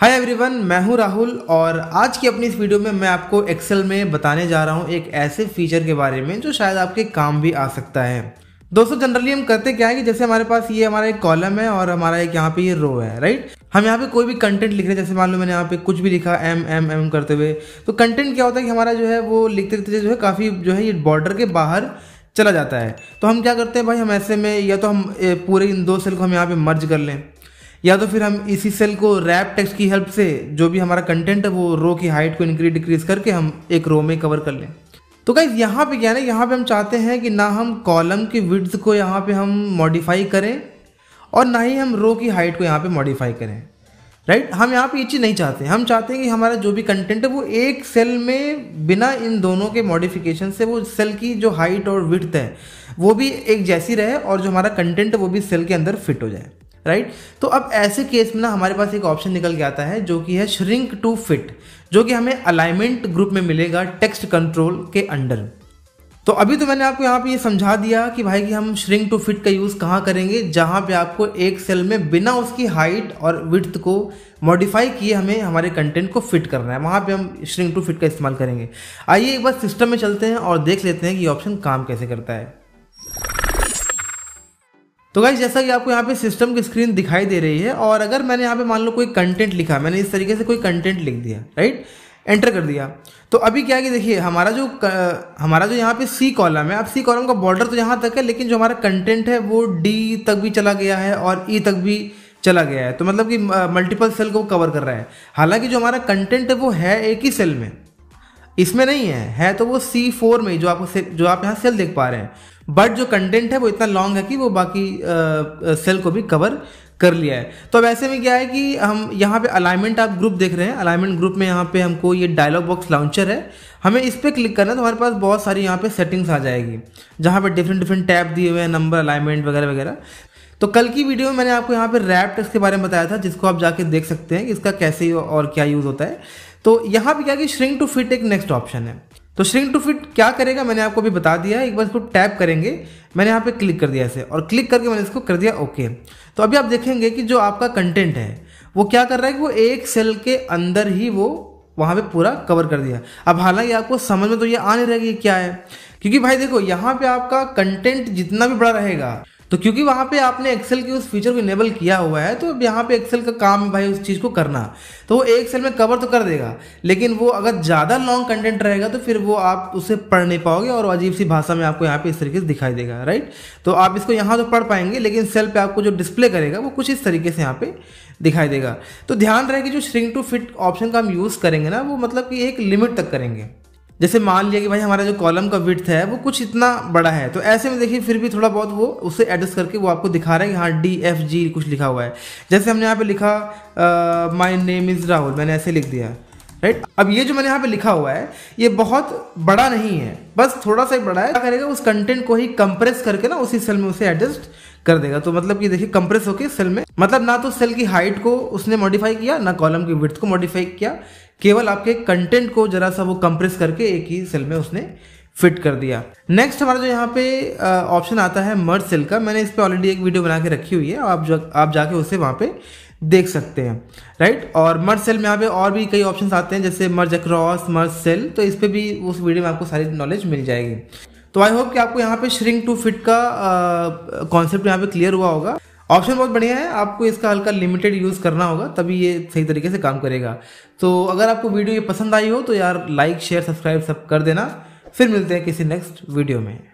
Hi everyone मैं हूं राहुल और आज की अपनी इस वीडियो में मैं आपको एक्सेल में बताने जा रहा हूं एक ऐसे फीचर के बारे में जो शायद आपके काम भी आ सकता है दोस्तों जनरली हम करते क्या है कि जैसे हमारे पास ये हमारा एक कॉलम है और हमारा एक यहाँ पे ये रो है राइट हम यहाँ पे कोई भी कंटेंट लिख रहे हैं जैसे मान लो मैंने यहाँ पे कुछ भी लिखा एम एम एम करते हुए तो कंटेंट क्या होता है कि हमारा जो है वो लिखते लिखते जो है काफ़ी जो है ये बॉर्डर के बाहर चला जाता है तो हम क्या करते हैं भाई हम ऐसे में या तो हम पूरे इन दो सेल को हम यहाँ पे मर्ज कर लें या तो फिर हम इसी सेल को रैप टेक्स्ट की हेल्प से जो भी हमारा कंटेंट है वो रो की हाइट को इंक्रीज डिक्रीज करके हम एक रो में कवर कर लें तो गाइज यहाँ पे क्या है ना यहाँ पे हम चाहते हैं कि ना हम कॉलम की विड्स को यहाँ पे हम मॉडिफाई करें और ना ही हम रो की हाइट को यहाँ पे मॉडिफाई करें राइट हम यहाँ पे ये चीज़ नहीं चाहते हम चाहते हैं कि हमारा जो भी कंटेंट है वो एक सेल में बिना इन दोनों के मॉडिफिकेशन से वो सेल की जो हाइट और विड्थ है वो भी एक जैसी रहे और जो हमारा कंटेंट है वो भी सेल के अंदर फिट हो जाए राइट तो अब ऐसे केस में ना हमारे पास एक ऑप्शन निकल के आता है जो कि है श्रिंक टू फिट जो कि हमें अलाइनमेंट ग्रुप में मिलेगा टेक्स्ट कंट्रोल के अंडर तो अभी तो मैंने आपको यहाँ पे ये समझा दिया कि भाई कि हम श्रिंक टू फिट का यूज़ कहाँ करेंगे जहाँ पे आपको एक सेल में बिना उसकी हाइट और विड्थ को मॉडिफाई किए हमें हमारे कंटेंट को फिट करना है वहाँ पे हम श्रिंक टू फिट का इस्तेमाल करेंगे आइए एक बार सिस्टम में चलते हैं और देख लेते हैं कि ऑप्शन काम कैसे करता है तो गाइज जैसा कि आपको यहाँ पे सिस्टम की स्क्रीन दिखाई दे रही है और अगर मैंने यहाँ पे मान लो कोई कंटेंट लिखा मैंने इस तरीके से कोई कंटेंट लिख दिया राइट एंटर कर दिया तो अभी क्या है कि देखिए हमारा जो हमारा जो यहाँ पे सी कॉलम है अब सी कॉलम का बॉर्डर तो यहाँ तक है लेकिन जो हमारा कंटेंट है वो डी तक भी चला गया है और ई e तक भी चला गया है तो मतलब कि मल्टीपल सेल को कवर कर रहा है हालांकि जो हमारा कंटेंट है वो है एक ही सेल में इसमें नहीं है है तो वो सी फोर में जो आप जो आप यहाँ सेल देख पा रहे हैं बट जो कंटेंट है वो इतना लॉन्ग है कि वो बाकी सेल को भी कवर कर लिया है तो अब ऐसे में क्या है कि हम यहाँ पे अलाइनमेंट आप ग्रुप देख रहे हैं अलाइनमेंट ग्रुप में यहाँ पे हमको ये डायलॉग बॉक्स लॉन्चर है हमें इस पर क्लिक करना है तो हमारे पास बहुत सारी यहाँ पे सेटिंग्स आ जाएगी जहाँ पे डिफरेंट डिफरेंट टैब दिए हुए हैं नंबर अलाइनमेंट वगैरह वगैरह तो कल की वीडियो में मैंने आपको यहाँ पे रैप टेस्ट के बारे में बताया था जिसको आप जाके देख सकते हैं कि इसका कैसे और क्या यूज़ होता है तो यहाँ पे क्या कि श्रिंक टू फिट एक नेक्स्ट ऑप्शन है तो श्रिंक टू फिट क्या करेगा मैंने आपको अभी बता दिया है एक बार इसको टैप करेंगे मैंने यहाँ पे क्लिक कर दिया इसे और क्लिक करके मैंने इसको कर दिया ओके तो अभी आप देखेंगे कि जो आपका कंटेंट है वो क्या कर रहा है कि वो एक सेल के अंदर ही वो वहाँ पे पूरा कवर कर दिया अब हालांकि आपको समझ में तो ये आ नहीं रहेगी क्या है क्योंकि भाई देखो यहाँ पे आपका कंटेंट जितना भी बड़ा रहेगा तो क्योंकि वहाँ पे आपने एक्सेल के उस फीचर को इनेबल किया हुआ है तो अब यहाँ पे एक्सेल का काम है भाई उस चीज़ को करना तो वो एक सेल में कवर तो कर देगा लेकिन वो अगर ज़्यादा लॉन्ग कंटेंट रहेगा तो फिर वो आप उसे पढ़ नहीं पाओगे और अजीब सी भाषा में आपको यहाँ पे इस तरीके से दिखाई देगा राइट तो आप इसको यहाँ तो पढ़ पाएंगे लेकिन सेल पर आपको जो डिस्प्ले करेगा वो कुछ इस तरीके से यहाँ पर दिखाई देगा तो ध्यान रहे कि जो श्रिंग टू फिट ऑप्शन का हम यूज़ करेंगे ना वो मतलब कि एक लिमिट तक करेंगे जैसे मान लिया कि भाई हमारा जो कॉलम का विथ है वो कुछ इतना बड़ा है तो ऐसे में देखिए फिर भी थोड़ा बहुत वो उसे एडजस्ट करके वो आपको दिखा रहे हैं कि हाँ डी एफ जी कुछ लिखा हुआ है जैसे हमने यहाँ पे लिखा माई नेम इज़ राहुल मैंने ऐसे लिख दिया राइट right? अब ये जो मैंने यहाँ पे लिखा हुआ है ये बहुत बड़ा नहीं है बस थोड़ा सा ही बड़ा है क्या करेगा उस कंटेंट को ही कंप्रेस करके ना उसी सेल में उसे एडजस्ट कर देगा तो मतलब ये देखिए कंप्रेस होके सेल में मतलब ना तो सेल की हाइट को उसने मॉडिफाई किया ना कॉलम की विथ को मॉडिफाई किया केवल आपके कंटेंट को जरा सा वो कंप्रेस करके एक ही सेल में उसने फिट कर दिया नेक्स्ट हमारा जो यहाँ पे ऑप्शन आता है मर्ज सेल का मैंने इस पर ऑलरेडी एक वीडियो बना के रखी हुई है आप जो आप जाके उसे वहाँ पे देख सकते हैं राइट और मर्ज सेल में यहाँ पे और भी कई ऑप्शन आते हैं जैसे मर्ज अक्रॉस मर्ज सेल तो इस पर भी उस वीडियो में आपको सारी नॉलेज मिल जाएगी तो आई होप कि आपको यहाँ पे श्रिंक टू फिट का कॉन्सेप्ट यहाँ पे क्लियर हुआ होगा ऑप्शन बहुत बढ़िया है आपको इसका हल्का लिमिटेड यूज़ करना होगा तभी ये सही तरीके से काम करेगा तो अगर आपको वीडियो ये पसंद आई हो तो यार लाइक शेयर सब्सक्राइब सब कर देना फिर मिलते हैं किसी नेक्स्ट वीडियो में